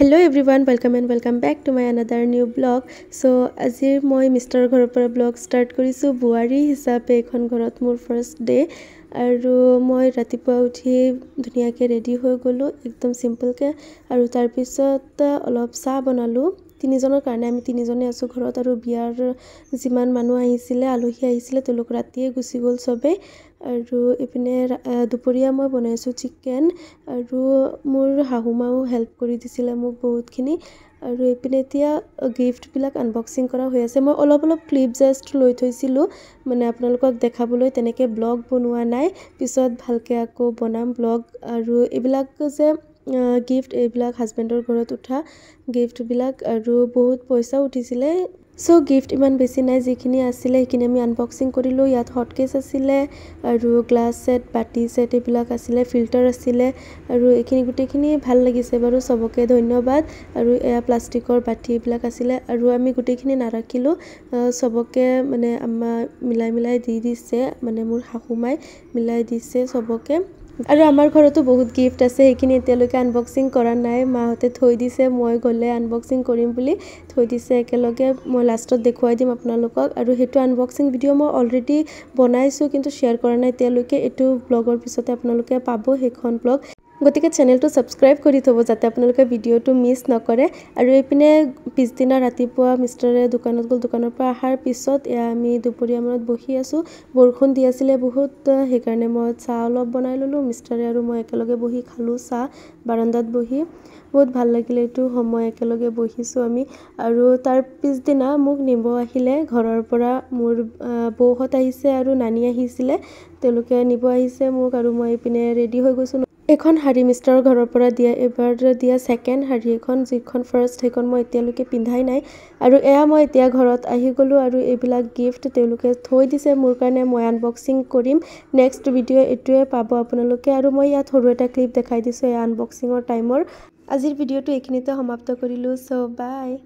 hello' everyone welcome and welcome back to my another new blog show' আজি মই মিষ্টাৰৰ ঘৰৰ পৰা blog start কৰিছোঁ বোৱাৰী হিচাপে এইখন ঘৰত মোৰ ফাৰ্ষ্ট ডে' আৰু মই ৰাতিপুৱা উঠি ধুনীয়াকৈ ৰেডি হৈ গ'লোঁ একদম চিম্পলকৈ আৰু তাৰপিছত অলপ চাহ বনালোঁ তিনিজনৰ কাৰণে আমি তিনিজনে আছোঁ ঘৰত আৰু বিয়াৰ যিমান মানুহ আহিছিলে আলহী আহিছিলে তেওঁলোক ৰাতিয়ে গুচি গ'ল চবেই আৰু ইপিনে দুপৰীয়া মই বনাইছোঁ চিকেন আৰু মোৰ শাহুমাও হেল্প কৰি দিছিলে মোক বহুতখিনি আৰু এইপিনে এতিয়া গিফ্টবিলাক আনবক্সিং কৰা হৈ আছে মই অলপ অলপ ক্লিপ জাষ্ট লৈ থৈছিলোঁ মানে আপোনালোকক দেখাবলৈ তেনেকৈ ব্লগ বনোৱা নাই পিছত ভালকৈ আকৌ বনাম ব্লগ আৰু এইবিলাক যে গিফ্ট এইবিলাক হাজবেণ্ডৰ ঘৰত উঠা গিফ্টবিলাক আৰু বহুত পইচাও উঠিছিলে চ' গিফ্ট ইমান বেছি নাই যিখিনি আছিলে সেইখিনি আমি আনবক্সিং কৰিলোঁ ইয়াত হটকেছ আছিলে আৰু গ্লাছ ছেট বাতি ছেট এইবিলাক আছিলে ফিল্টাৰ আছিলে আৰু এইখিনি গোটেইখিনি ভাল লাগিছে বাৰু চবকে ধন্যবাদ আৰু এয়া প্লাষ্টিকৰ বাতি এইবিলাক আছিলে আৰু আমি গোটেইখিনি নাৰাখিলোঁ চবকে মানে আমাৰ মিলাই মিলাই দি দিছে মানে মোৰ শাহুমাই মিলাই দিছে চবকে আৰু আমাৰ ঘৰতো বহুত গিফ্ট আছে সেইখিনি এতিয়ালৈকে আনবক্সিং কৰা নাই মাহঁতে থৈ দিছে মই গ'লে আনবক্সিং কৰিম বুলি থৈ দিছে একেলগে মই লাষ্টত দেখুৱাই দিম আপোনালোকক আৰু সেইটো আনবক্সিং ভিডিঅ' মই অলৰেডি বনাইছোঁ কিন্তু শ্বেয়াৰ কৰা নাই এতিয়ালৈকে এইটো ব্লগৰ পিছতে আপোনালোকে পাব সেইখন ব্লগ গতিকে চেনেলটো ছাবস্ক্ৰাইব কৰি থ'ব যাতে আপোনালোকে ভিডিঅ'টো মিছ নকৰে আৰু এইপিনে পিছদিনা ৰাতিপুৱা মিষ্টাৰে দোকানত গ'ল দোকানৰ পৰা অহাৰ পিছত এয়া আমি দুপৰীয়া মানত বহি আছোঁ বৰষুণ দি আছিলে বহুত সেইকাৰণে মই চাহ অলপ বনাই ল'লোঁ মিষ্টাৰে আৰু মই একেলগে বহি খালোঁ চাহ বাৰান্দাত বহি বহুত ভাল লাগিলে এইটো সময় একেলগে বহিছোঁ আমি আৰু তাৰ পিছদিনা মোক নিব আহিলে ঘৰৰ পৰা মোৰ বৌহঁত আহিছে আৰু নানী আহিছিলে তেওঁলোকে নিব আহিছে মোক আৰু মই এইপিনে ৰেডি হৈ গৈছোঁ এইখন শাড়ী মিষ্টাৰৰ ঘৰৰ পৰা দিয়া এইবাৰ দিয়া ছেকেণ্ড শাৰী এখন যিখন ফাৰ্ষ্ট সেইখন মই এতিয়ালৈকে পিন্ধাই নাই আৰু এয়া মই এতিয়া ঘৰত আহি গ'লোঁ আৰু এইবিলাক গিফ্ট তেওঁলোকে থৈ দিছে মোৰ কাৰণে মই আনবক্সিং কৰিম নেক্সট ভিডিঅ' এইটোৱে পাব আপোনালোকে আৰু মই ইয়াত সৰু এটা ক্লিপ দেখাই দিছোঁ এয়া আনবক্সিঙৰ টাইমৰ আজিৰ ভিডিঅ'টো এইখিনিতে সমাপ্ত কৰিলোঁ চ' বাই